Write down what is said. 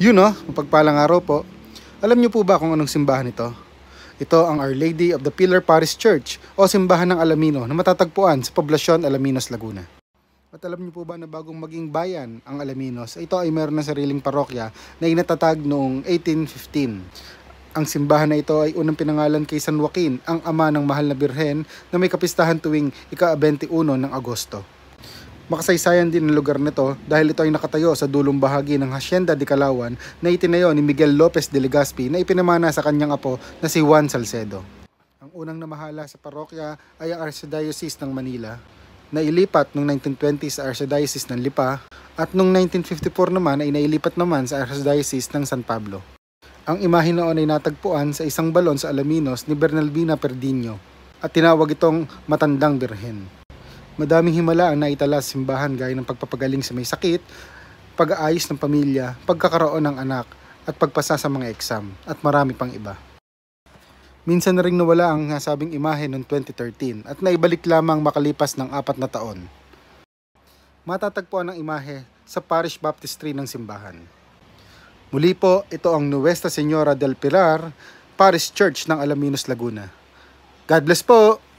Yun no, mapagpalang araw po. Alam niyo po ba kung anong simbahan ito? Ito ang Our Lady of the Pillar Parish Church o simbahan ng Alamino na matatagpuan sa poblasyon Alaminos, Laguna. At alam niyo po ba na bagong maging bayan ang Alaminos, ito ay mayroon ng sariling parokya na inatatag noong 1815. Ang simbahan na ito ay unang pinangalan kay San Joaquin, ang ama ng mahal na birhen na may kapistahan tuwing ika-21 ng Agosto. Makasaysayan din ang lugar nito dahil ito ay nakatayo sa dulong bahagi ng Hacienda de Calawan na itinayo ni Miguel Lopez de Legazpi na ipinamana sa kanyang apo na si Juan Salcedo. Ang unang namahala sa parokya ay ang Archdiocese ng Manila na ilipat noong 1920 sa Archdiocese ng Lipa at noong 1954 naman ay nailipat naman sa Archdiocese ng San Pablo. Ang imahe noon ay natagpuan sa isang balon sa Alaminos ni Bernalbina Perdino at tinawag itong Matandang Birhen. Madaming himala ang naitala sa simbahan gaya ng pagpapagaling sa may sakit, pag-aayos ng pamilya, pagkakaroon ng anak, at pagpasa sa mga exam, at marami pang iba. Minsan na rin nawala ang nasabing imahe noong 2013 at naibalik lamang makalipas ng apat na taon. Matatagpuan ang imahe sa Parish Baptistry ng simbahan. Muli po, ito ang Nuestra Senora del Pilar Parish Church ng Alaminos, Laguna. God bless po!